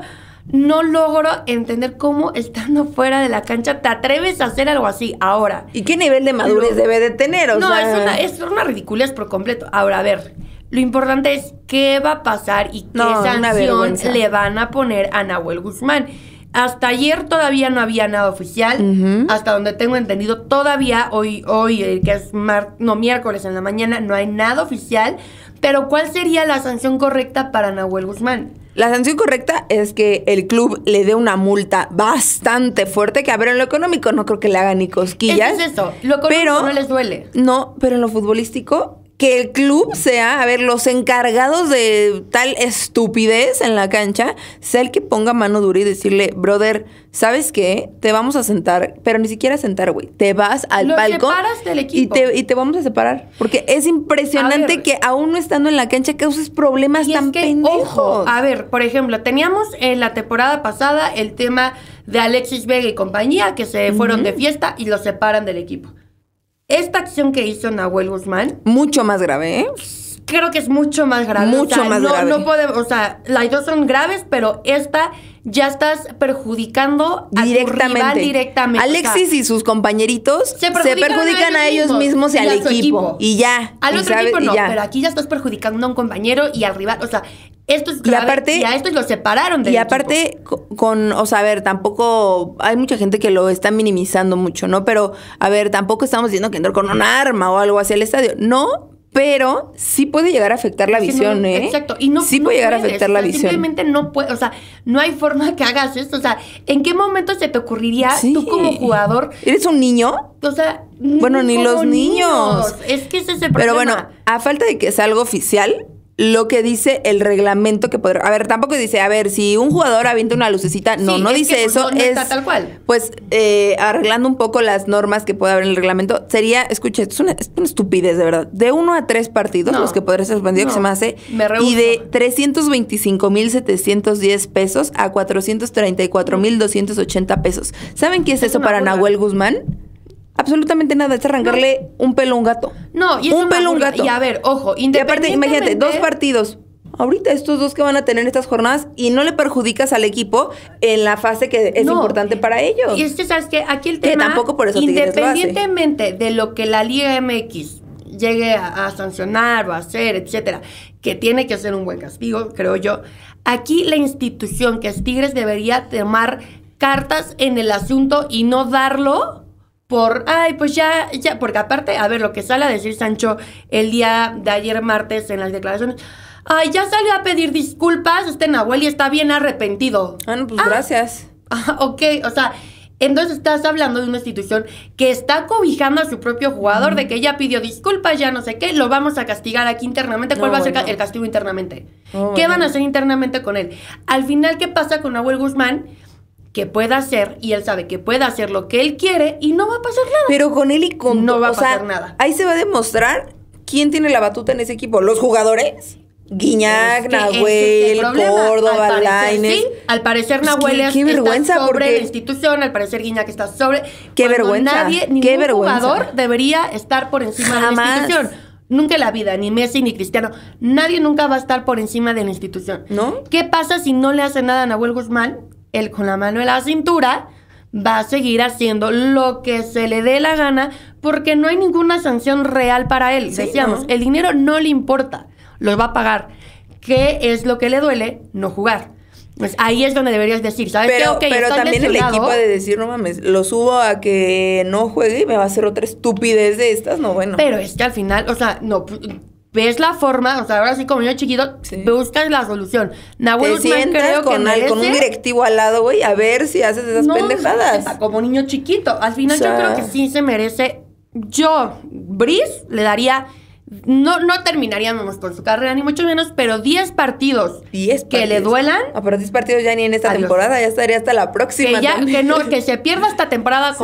no logro entender cómo estando fuera de la cancha te atreves a hacer algo así ahora. ¿Y qué nivel de madurez debe de tener? no, es, una, es una ridiculez por completo. Ahora, a ver, lo importante es qué va a pasar y qué sanción le van a poner a Nahuel Guzmán. Hasta ayer todavía no había nada oficial, hasta donde tengo entendido todavía hoy hoy eh, que es no miércoles en la mañana no hay nada oficial, pero ¿cuál sería la sanción correcta para Nahuel Guzmán? La sanción correcta es que el club le dé una multa bastante fuerte, que a ver, en lo económico no creo que le haga ni cosquillas. es eso, lo económico no les duele. No, pero en lo futbolístico que el club sea, a ver, los encargados de tal estupidez en la cancha, sea el que ponga mano dura y decirle, brother, ¿sabes qué? Te vamos a sentar, pero ni siquiera sentar, güey. Te vas al Lo palco Y, te, y te vamos a separar. Porque es impresionante que aún no estando en la cancha causes problemas tan pendejos. Ojo, a ver, por ejemplo, teníamos en la temporada pasada el tema de Alexis Vega y compañía que se fueron de fiesta y los separan del equipo. Esta acción que hizo Nahuel Guzmán. Mucho más grave, ¿eh? Creo que es mucho más grave. Mucho más no, grave. No podemos, o sea, las dos son graves, pero esta ya estás perjudicando a rival directamente. Alexis y sus compañeritos se perjudican, a, ellos mismos, y, al equipo, Y ya. Al otro equipo no, pero aquí ya estás perjudicando a un compañero y al rival. O sea, esto es, y aparte, y a estos los separaron de Y aparte, con, o sea, a ver, tampoco, hay mucha gente que lo está minimizando mucho, ¿no? Pero, a ver, tampoco estamos diciendo que entró con un arma o algo hacia el estadio. No, pero sí puede llegar a afectar la visión, ¿eh? Exacto. Y no, sí puede llegar a afectar la visión. Simplemente no puede, o sea, no hay forma que hagas esto. O sea, ¿en qué momento se te ocurriría tú como jugador? ¿Eres un niño? O sea, bueno, ni los niños. niños. Es que ese es el problema. Pero bueno, a falta de que sea algo oficial, lo que dice el reglamento que podrá. A ver, tampoco dice, a ver, si un jugador avienta una lucecita, no, no dice eso. es, tal cual. Pues eh, arreglando un poco las normas que puede haber en el reglamento, sería, escuche, es una, es una estupidez, de verdad. De uno a tres partidos, los que podría ser suspendido, que se me hace. y de 325,710 pesos a 434,280 pesos. ¿Saben qué es, eso para Nahuel Guzmán? absolutamente nada. Es arrancarle un pelo a un gato. No, y es un pelo a un gato. Y a ver, ojo, independientemente. Y aparte, imagínate, dos partidos. Ahorita estos dos que van a tener estas jornadas y no le perjudicas al equipo en la fase que es importante para ellos. Y es que sabes que aquí el tema. Que tampoco por eso Independientemente de lo que la Liga MX llegue a, sancionar o a hacer, etcétera, que tiene que hacer un buen castigo, creo yo. Aquí la institución que es Tigres debería tomar cartas en el asunto y no darlo por, ay, pues ya, ya, porque aparte, a ver, lo que sale a decir Sancho el día de ayer martes en las declaraciones, ay, ya salió a pedir disculpas, este Nahuel y está bien arrepentido. Ah, no, pues ah. gracias. [laughs] Ah, ok, o sea, entonces estás hablando de una institución que está cobijando a su propio jugador, de que ella pidió disculpas, ya no sé qué, lo vamos a castigar aquí internamente. ¿Cuál va a ser el castigo internamente? ¿Qué van a hacer internamente con él? Al final, ¿qué pasa con Nahuel Guzmán? que pueda hacer y él sabe que puede hacer lo que él quiere y no va a pasar nada. Pero con él y con no va a pasar nada. Ahí se va a demostrar quién tiene la batuta en ese equipo, los jugadores. Guiñac, Nahuel, Córdoba, al Lainez. al parecer pues, Nahuel vergüenza está sobre la institución, al parecer Guiñac está sobre. Qué vergüenza. Nadie, jugador debería estar por encima de la institución. Nunca en la vida, ni Messi ni Cristiano. Nadie nunca va a estar por encima de la institución. ¿No? ¿Qué pasa si no le hace nada a Nahuel Guzmán? él con la mano en la cintura va a seguir haciendo lo que se le dé la gana porque no hay ninguna sanción real para él. Decíamos, el dinero no le importa, lo va a pagar. ¿Qué es lo que le duele? No jugar. Pues ahí es donde deberías decir, ¿sabes pero, también el equipo de decir, no mames, lo subo a que no juegue y me va a hacer otra estupidez de estas, no bueno. Pero es que al final, o sea, no, ves la forma, o sea, ahora sí como niño chiquito, buscas la solución. Nahuel Te con, que con un directivo al lado, güey, a ver si haces esas pendejadas. como niño chiquito. Al final yo creo que sí se merece. Yo, Bris, le daría no, no terminaríamos con su carrera, ni mucho menos, pero 10 partidos, que le duelan. Ah, pero 10 partidos ya ni en esta temporada, ya estaría hasta la próxima. Que, ya, no, que [laughs] se pierda esta temporada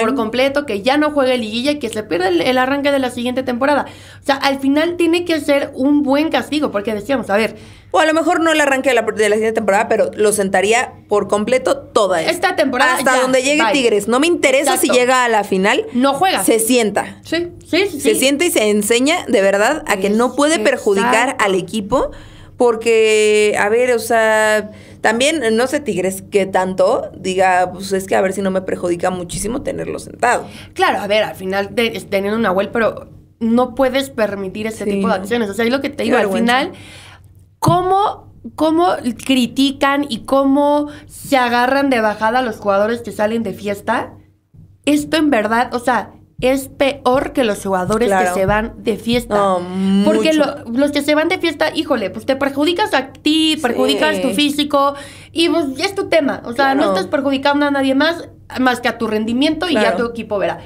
por completo, que ya no juegue liguilla, que se pierda el, arranque de la siguiente temporada. O sea, al final tiene que ser un buen castigo, porque decíamos, a ver, o a lo mejor no el arranque de la, siguiente temporada, pero lo sentaría por completo toda esta, temporada. Hasta donde llegue Tigres. No me interesa si llega a la final. No juega. Se sienta. Sí, sí, sí. Se sienta y se enseña de verdad a que no puede perjudicar al equipo porque, a ver, o sea, también no sé Tigres que tanto diga, pues es que a ver si no me perjudica muchísimo tenerlo sentado. Claro, a ver, al final de, teniendo una vuelta, pero no puedes permitir ese tipo de acciones. O sea, es lo que te digo, al final... ¿Cómo, cómo critican y cómo se agarran de bajada los jugadores que salen de fiesta? Esto en verdad, o sea, es peor que los jugadores que se van de fiesta. Porque los que se van de fiesta, híjole, pues te perjudicas a ti, perjudicas tu físico y pues es tu tema. O sea, no estás perjudicando a nadie más más que a tu rendimiento y ya tu equipo verá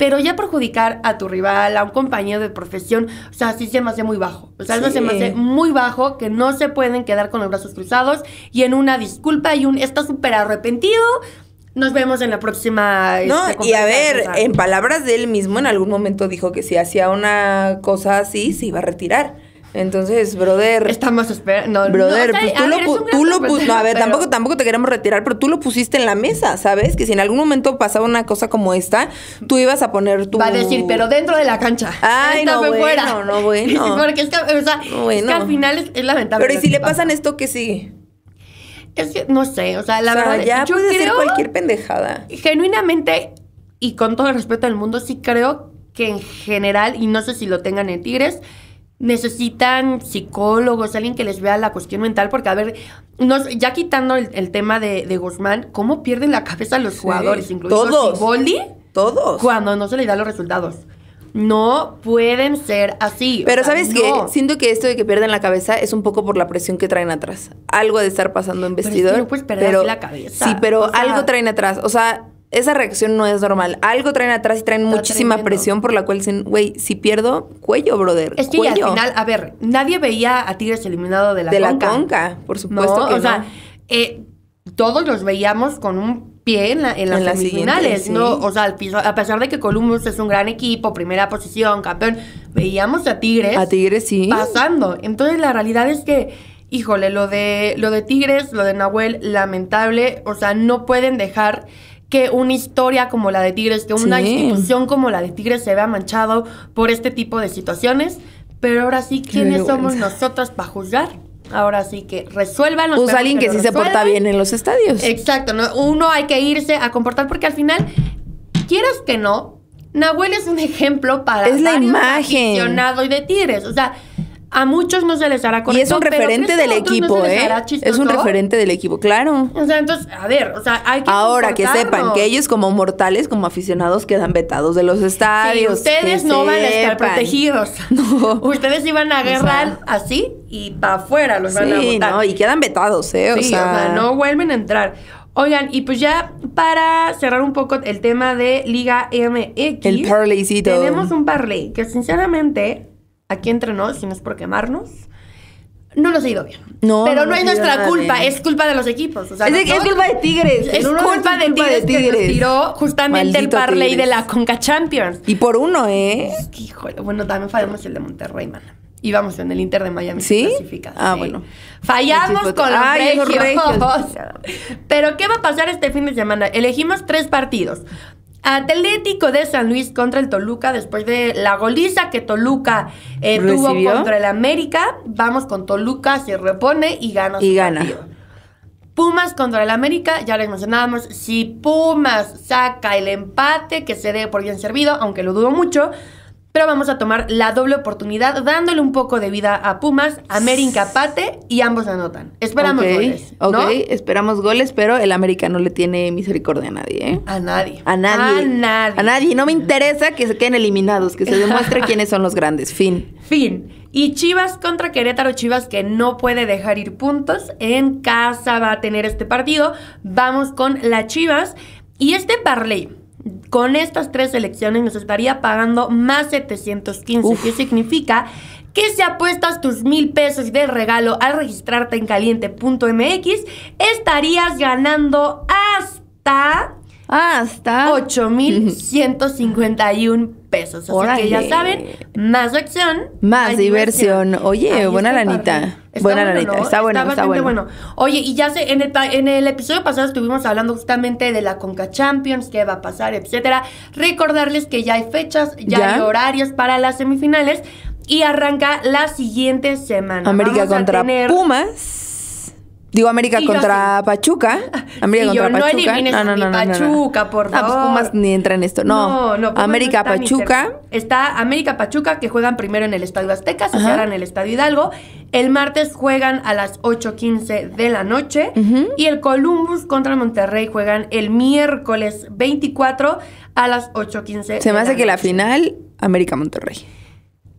pero ya perjudicar a tu rival, a un compañero de profesión, o sea, sí se me hace muy bajo. O sea, se hace muy bajo que no se pueden quedar con los brazos cruzados y en una disculpa y un está súper arrepentido. Nos vemos en la próxima. No, este, y a ver, en palabras de él mismo, en algún momento dijo que si hacía una cosa así, se iba a retirar. Entonces, brother. Estamos esperando. brother, pues tú lo, pues, pusiste. No, a ver, tampoco, tampoco te queremos retirar, pero tú lo pusiste en la mesa, ¿sabes? Que si en algún momento pasaba una cosa como esta, tú ibas a poner tu. Va a decir, pero dentro de la cancha. Ay, no, bueno, no, bueno. [laughs] Porque es que, o sea, que al final es, lamentable. Pero ¿y si le pasan esto, qué sigue? Es que no sé, o sea, la o sea, Ya puede ser cualquier pendejada. Genuinamente y con todo el respeto del mundo, sí creo que en general, y no sé si lo tengan en Tigres, necesitan psicólogos, alguien que les vea la cuestión mental, porque a ver, nos, ya quitando el, tema de, Guzmán, ¿cómo pierden la cabeza los jugadores, incluso todos, Todos. Cuando no se les da los resultados. No pueden ser así. Pero sabes qué? siento que esto de que pierden la cabeza es un poco por la presión que traen atrás. Algo de estar pasando en vestidor. Pero, pues perder la cabeza. Sí, pero algo traen atrás. O sea, esa reacción no es normal. Algo traen atrás y traen muchísima presión por la cual dicen, güey, si pierdo, cuello, brother. Es cuello. al final, a ver, nadie veía a Tigres eliminado de la conca. De la conca, por supuesto. o sea, eh, todos los veíamos con un pie en, en las semifinales. ¿no? O sea, a pesar de que Columbus es un gran equipo, primera posición, campeón, veíamos a Tigres. A Tigres, sí. Pasando. Entonces, la realidad es que. Híjole, lo de, lo de Tigres, lo de Nahuel, lamentable. O sea, no pueden dejar que una historia como la de Tigres, que una institución como la de Tigres se vea manchado por este tipo de situaciones. Pero ahora sí, ¿quiénes somos nosotras para juzgar? Ahora sí que resuelvan pues los Pues alguien que, sí se porta bien en los estadios. Exacto, uno hay que irse a comportar porque al final, quieras que no, Nahuel es un ejemplo para es la imagen. y de Tigres. O sea, a muchos no se les hará correcto. Y es un referente del equipo, ¿eh? Es un referente del equipo, claro. O sea, entonces, a ver, o sea, hay que. Ahora que sepan que ellos, como mortales, como aficionados, quedan vetados de los estadios. ustedes no van a estar protegidos. [laughs] No. Ustedes iban a agarrar así y para afuera los van a botar. No, y quedan vetados, ¿eh? O, sea... no vuelven a entrar. Oigan, y pues ya para cerrar un poco el tema de Liga MX. El parlaycito. Tenemos un parlay que sinceramente aquí entre nos, si no es por quemarnos, no nos ha ido bien. pero no, es nuestra culpa, es culpa de los equipos. es, culpa de Tigres. Es, culpa, de tigres, justamente el parley de la Conca Champions. Y por uno, ¿eh? Es híjole, bueno, también fallamos el de Monterrey, man. vamos en el Inter de Miami. ¿Sí? Ah, bueno. Fallamos con los, Ay, [laughs] Pero, ¿qué va a pasar este fin de semana? Elegimos tres partidos. Atlético de San Luis contra el Toluca, después de la goliza que Toluca eh, tuvo contra el América, vamos con Toluca, se repone y gana. Y su gana. Pumas contra el América, ya les mencionábamos, si Pumas saca el empate, que se dé por bien servido, aunque lo dudo mucho, pero vamos a tomar la doble oportunidad dándole un poco de vida a Pumas, América pate y ambos anotan. Esperamos goles. Ok, esperamos goles, pero el América no le tiene misericordia a nadie, ¿eh? A nadie. A nadie. A nadie. A nadie. No me interesa que se queden eliminados, que se [laughs] demuestre quiénes son los grandes. Fin. Fin. Y Chivas contra Querétaro, Chivas que no puede dejar ir puntos. En casa va a tener este partido. Vamos con la Chivas. Y este parley con estas tres elecciones nos estaría pagando más 715, que significa que si apuestas tus mil pesos de regalo al registrarte en caliente.mx, estarías ganando hasta hasta 8,151 pesos. Así que ya saben, más acción. Más diversión. Oye, buena lanita. buena bueno, Está bueno, está, bueno. Oye, y ya sé, en el, episodio pasado estuvimos hablando justamente de la Conca Champions, qué va a pasar, etcétera. Recordarles que ya hay fechas, ya, hay horarios para las semifinales y arranca la siguiente semana. América contra Pumas. Digo América contra Pachuca. América yo, contra [laughs] no Pachuca. No, no, no, no, Pachuca, por ah, pues, pues, favor. No, pues ni entra en esto. No, no, pues, América Pachuca. Está América Pachuca que juegan primero en el Estadio Azteca, se en el Estadio Hidalgo. El martes juegan a las 8.15 de la noche. Y el Columbus contra Monterrey juegan el miércoles 24 a las 8.15. Se me hace que la final, América Monterrey.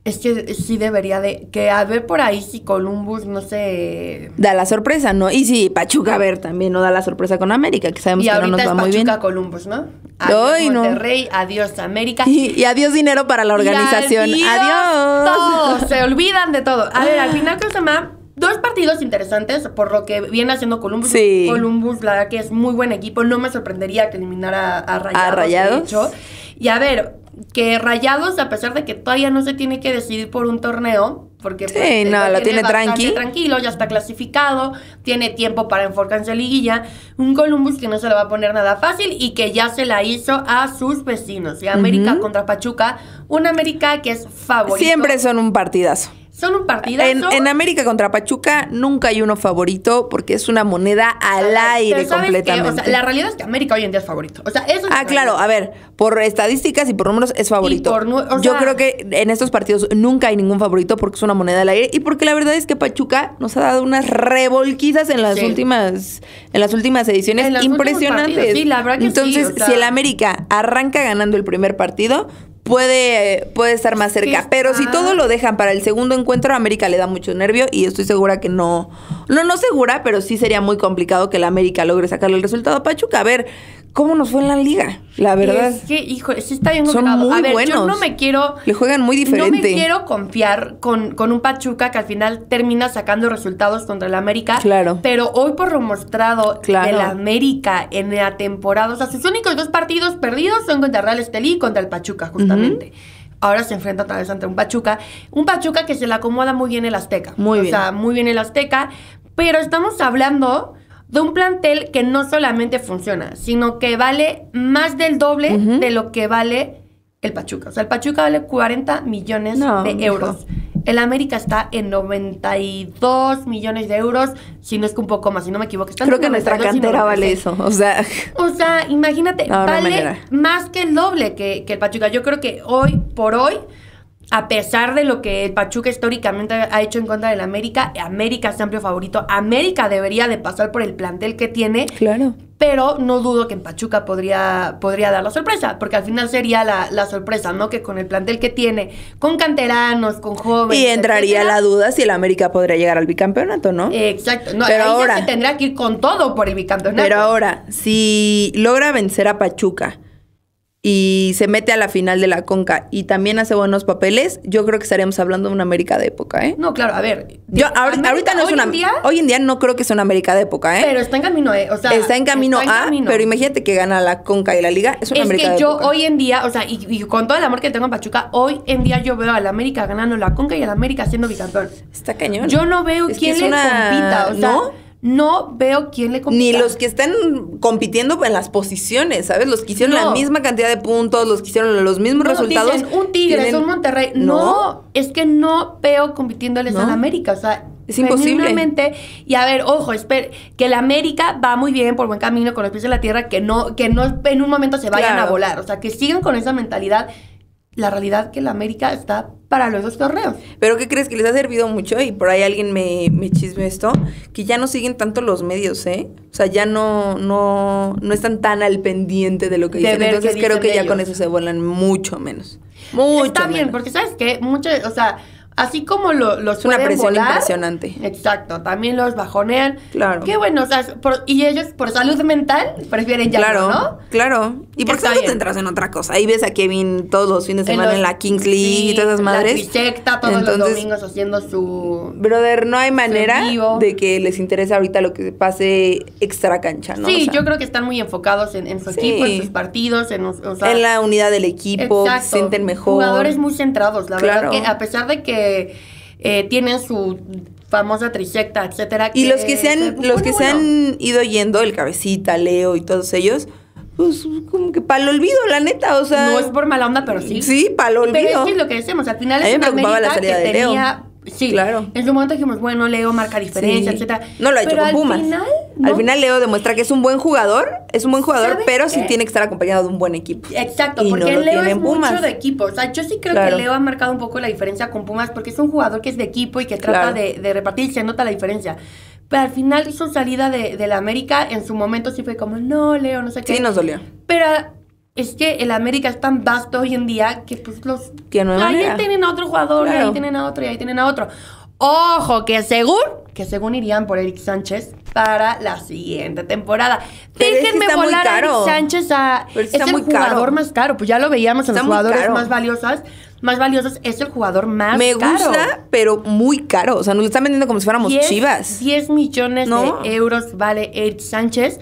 Es que sí debería de... Que a ver por ahí si Columbus, no se Da la sorpresa, ¿no? Y si Pachuca, a ver, también no da la sorpresa con América, que sabemos que no nos va muy bien. Y Columbus, ¿no? Adiós Monterrey, adiós América. Y, adiós dinero para la organización. adiós. se olvidan de todo. A ver, al ah. final, ¿qué se llama? dos partidos interesantes por lo que viene haciendo Columbus. Sí. Columbus, la verdad que es muy buen equipo. No me sorprendería que eliminara a, Rayados. A Rayados. Y a ver, que Rayados, a pesar de que todavía no se tiene que decidir por un torneo, porque sí, pues, no, este, lo tiene, tranquilo, ya está clasificado, tiene tiempo para enfocarse en liguilla, un Columbus que no se le va a poner nada fácil y que ya se la hizo a sus vecinos. América contra Pachuca, un América que es favorito. Siempre son un partidazo. Son un partido En, América contra Pachuca nunca hay uno favorito porque es una moneda al aire completamente. O sea, la realidad es que América hoy en día es favorito. O sea, eso ah, claro. A ver, por estadísticas y por números es favorito. Yo creo que en estos partidos nunca hay ningún favorito porque es una moneda al aire y porque la verdad es que Pachuca nos ha dado unas revolquizas en las últimas en las últimas ediciones impresionantes. Entonces, si el América arranca ganando el primer partido, puede, puede estar más cerca. Pero si todo ah. lo dejan para el segundo encuentro, América le da mucho nervio y estoy segura que no, no, no segura, pero sí sería muy complicado que la América logre sacarle el resultado Pachuca. A ver, ¿cómo nos fue en la liga? La verdad. Es que, hijo, sí está bien complicado. Son muy a ver, yo no me quiero... Le juegan muy diferente. No me quiero confiar con, con un Pachuca que al final termina sacando resultados contra el América. Claro. Pero hoy por lo mostrado claro. América en la temporada, o sea, sus únicos dos partidos perdidos son contra Real Estelí y contra el Pachuca, Ahora se enfrenta otra vez ante un Pachuca. Un Pachuca que se le acomoda muy bien el Azteca. Muy bien. O sea, muy bien el Azteca. Pero estamos hablando de un plantel que no solamente funciona, sino que vale más del doble de lo que vale el Pachuca. O sea, el Pachuca vale 40 millones de euros. El América está en 92 millones de euros, si no es que un poco más, si no me equivoco. Creo que nuestra cantera vale eso, o sea. O sea, imagínate, vale más que el doble que, que el Pachuca. Yo creo que hoy por hoy a pesar de lo que el Pachuca históricamente ha hecho en contra del América, América es amplio favorito. América debería de pasar por el plantel que tiene. Claro pero no dudo que en Pachuca podría, podría dar la sorpresa, porque al final sería la, sorpresa, ¿no? Que con el plantel que tiene, con canteranos, con jóvenes. Y entraría la duda si el América podría llegar al bicampeonato, ¿no? Exacto. No, pero ahora. se tendrá que ir con todo por el bicampeonato. Pero ahora, si logra vencer a Pachuca y se mete a la final de la Conca y también hace buenos papeles, yo creo que estaríamos hablando de una América de época, ¿eh? No, claro, a ver. Yo, ahorita no es una. Hoy en, día, hoy en día no creo que sea una América de época, ¿eh? Pero está en camino, ¿eh? O sea, está en camino a, pero imagínate que gana la Conca y la Liga, es una es que yo hoy en día, o sea, y, con todo el amor que tengo a Pachuca, hoy en día yo veo a la América ganando la Conca y a la América siendo bicampeón. Está cañón. Yo no veo quién le una... compita, o ¿No? no veo quién le compite. Ni los que están compitiendo en las posiciones, ¿sabes? Los que hicieron la misma cantidad de puntos, los que hicieron los mismos resultados. un Tigre, es un Monterrey. No. es que no veo compitiéndoles en América. O sea, es imposible. Y a ver, ojo, que la América va muy bien por buen camino con los pies de la tierra, que no, que no en un momento se vayan a volar. O sea, que sigan con esa mentalidad la realidad que la América está para los dos torneos. Pero ¿qué crees? Que les ha servido mucho y por ahí alguien me, me chisme esto, que ya no siguen tanto los medios, ¿eh? O sea, ya no, no, no están tan al pendiente de lo que dicen. Entonces creo que ya con eso se vuelan mucho menos. Mucho Está bien, porque ¿sabes que Mucho, o sea Así como lo, los es una presión impresionante. Exacto, también los bajonean. Claro. Qué bueno, o sea, y ellos por salud mental prefieren ya, claro, ¿no? Claro. Y por salud te entras en otra cosa. Ahí ves a Kevin todos los fines de semana en la Kings League y todas esas madres. La todos los domingos haciendo su Brother, no hay manera de que les interese ahorita lo que pase extra cancha, ¿no? Sí, yo creo que están muy enfocados en, su equipo, en sus partidos, en, la unidad del equipo, se sienten mejor. Jugadores muy centrados, la verdad que a pesar de que eh, tienen su famosa triyecta, etcétera. Y los que se han, los que se han ido yendo, el cabecita, Leo y todos ellos, pues como que para el olvido, la neta, o sea. No es por mala onda, pero sí. Sí, para el olvido. Pero eso lo que decimos, al final es una América la que de tenía Sí, claro. En su momento dijimos, bueno, Leo marca diferencia, etc. No lo ha hecho al Pumas. Final, Al final Leo demuestra que es un buen jugador, es un buen jugador, pero sí tiene que estar acompañado de un buen equipo. Exacto, porque Leo es mucho de equipo. O sea, yo sí creo que Leo ha marcado un poco la diferencia con Pumas porque es un jugador que es de equipo y que trata de, de repartir, se nota la diferencia. Pero al final su salida de, de, la América en su momento sí fue como, no, Leo, no sé qué. Sí, nos dolió. Pero es que el América es tan vasto hoy en día que pues los... Que no ahí tienen a otro jugador, y ahí tienen a otro, y ahí tienen a otro. Ojo, que según, que según irían por Eric Sánchez para la siguiente temporada. Déjenme volar a Eric Sánchez a... es, el jugador más caro, pues ya lo veíamos en los jugadores más valiosas más valiosos, es el jugador más Me gusta, pero muy caro. O sea, nos están vendiendo como si fuéramos chivas. 10 millones de euros vale Eric Sánchez.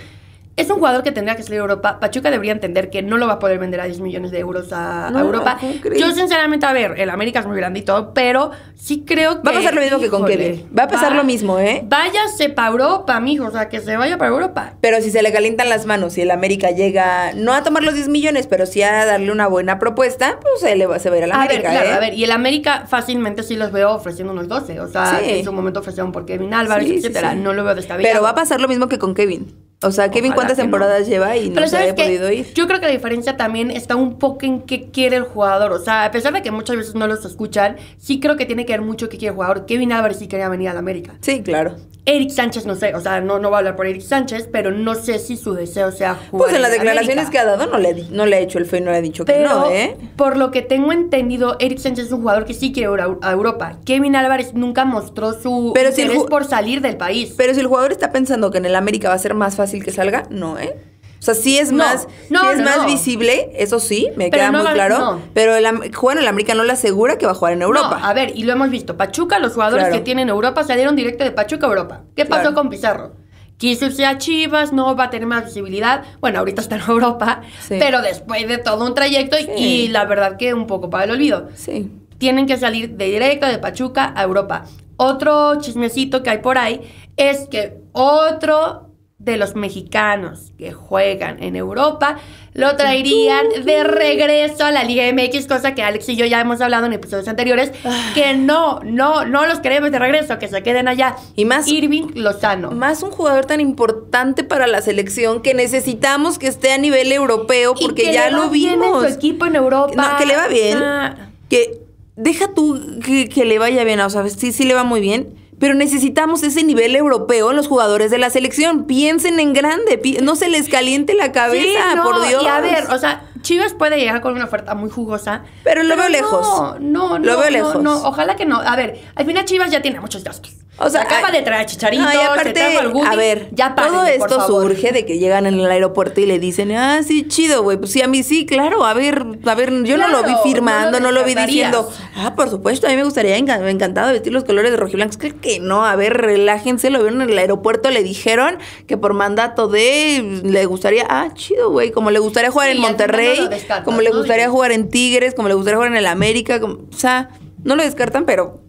Es un jugador que tendría que salir a Europa. Pachuca debería entender que no lo va a poder vender a 10 millones de euros a, Europa. Yo, sinceramente, a ver, el América es muy grandito, pero sí creo que. Va a pasar lo mismo que con Kevin. Va a pasar lo mismo, ¿eh? Váyase para Europa, mijo. O sea, que se vaya para Europa. Pero si se le calientan las manos y el América llega, no a tomar los 10 millones, pero sí a darle una buena propuesta, pues se, le va, a ir al América. A ver, claro, ¿eh? a ver. Y el América fácilmente sí los veo ofreciendo unos 12. O sea, en su momento ofrecieron por Kevin Álvarez, etc. no lo veo vida. Pero va a pasar lo mismo que con Kevin. O sea, Kevin, ¿cuántas temporadas lleva y no se ha podido ir? Yo creo que la diferencia también está un poco en qué quiere el jugador. O sea, a pesar de que muchas veces no los escuchan, sí creo que tiene que ver mucho qué quiere el jugador. Kevin ver sí quería venir a la América. Sí, claro. Eric Sánchez, no sé, o sea, no, no va a hablar por Eric Sánchez, pero no sé si su deseo sea jugar. Pues en las declaraciones que ha dado no le, no le ha hecho el fe y no le ha dicho que no, ¿eh? Por lo que tengo entendido, Eric Sánchez es un jugador que sí quiere ir a Europa. Kevin Álvarez nunca mostró su pero interés por salir del país. Pero si el jugador está pensando que en el América va a ser más fácil que salga, no, ¿eh? O sea, sí es más, es más visible, eso sí, me queda muy claro. Pero el, el América no le asegura que va a jugar en Europa. a ver, y lo hemos visto. Pachuca, los jugadores que tienen Europa salieron directo de Pachuca a Europa. ¿Qué pasó con Pizarro? Quiso irse a Chivas, no va a tener más visibilidad. Bueno, ahorita está en Europa, pero después de todo un trayecto y la verdad que un poco para el olvido. Sí. Tienen que salir de directo de Pachuca a Europa. Otro chismecito que hay por ahí es que otro de los mexicanos que juegan en Europa lo traerían de regreso a la Liga MX, cosa que Alex y yo ya hemos hablado en episodios anteriores, ah. que no, no, no los queremos de regreso, que se queden allá. Y más Irving Lozano. Más un jugador tan importante para la selección que necesitamos que esté a nivel europeo porque ya lo vimos. Bien en su equipo en Europa. No, que le va bien. Ah. Que deja tú que, que, le vaya bien, o sea, sí, sí le va muy bien pero necesitamos ese nivel europeo los jugadores de la selección. Piensen en grande, no se les caliente la cabeza, por Dios. Y a ver, o sea, Chivas puede llegar con una oferta muy jugosa. Pero lo veo lejos. No, no, no. lo veo lejos. no, ojalá que no. A ver, al final Chivas ya tiene muchos gastos. O sea, acaba de traer Chicharito, no, y aparte, A ver, ya todo esto surge de que llegan en el aeropuerto y le dicen, ah, sí, chido, güey. Pues sí, a mí sí, claro. A ver, a ver, yo no lo vi firmando, no lo, vi diciendo, ah, por supuesto, a mí me gustaría, me encantado vestir los colores de rojiblancos. Creo que no, a ver, relájense, lo vieron en el aeropuerto, le dijeron que por mandato de, le gustaría, ah, chido, güey, como le gustaría jugar en Monterrey, como le gustaría jugar en Tigres, como le gustaría jugar en el América, o sea, no lo descartan, pero,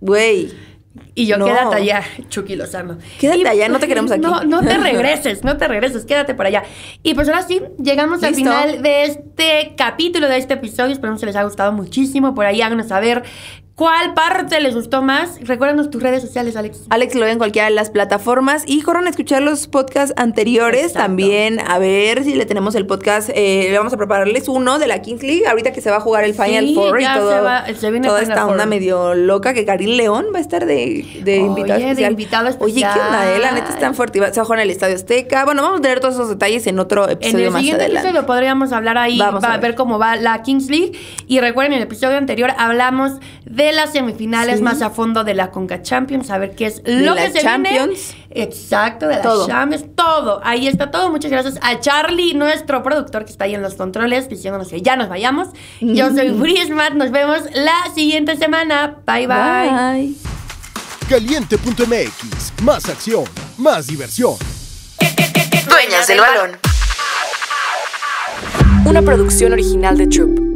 güey. Y yo, no. quédate allá, Chucky Quédate allá, no te pues, queremos aquí. No, no te [laughs] regreses, no te regreses, quédate por allá. Y pues ahora sí, llegamos al final de este capítulo, de este episodio. Esperamos que les haya gustado muchísimo. Por ahí háganos saber ¿Cuál parte les gustó más? Recuérdanos tus redes sociales, Alex. Alex lo ve en cualquiera de las plataformas. Y corran a escuchar los podcasts anteriores también. A ver si le tenemos el podcast. Eh, vamos a prepararles uno de la Kings League. Ahorita que se va a jugar el Final Four y todo. Se va, se viene toda esta onda medio loca que Karim León va a estar de, de, invitado, especial. de invitado especial. Oye, ¿qué onda? Eh? La neta es tan fuerte. Se va a en el Estadio Azteca. Bueno, vamos a tener todos esos detalles en otro episodio. más En el siguiente episodio podríamos hablar ahí, vamos a ver. ver cómo va la Kings League. Y recuerden, en el episodio anterior hablamos de las semifinales más a fondo de la Conca Champions, a ver qué es lo que se Champions. Exacto, de las Champions, todo. Ahí está todo. Muchas gracias a Charlie, nuestro productor que está ahí en los controles, diciéndonos que ya nos vayamos. Yo soy Frismat [laughs] nos vemos la siguiente semana. Bye bye. bye. Caliente.mx, más acción, más diversión. Dueñas del balón. Una producción original de Troop.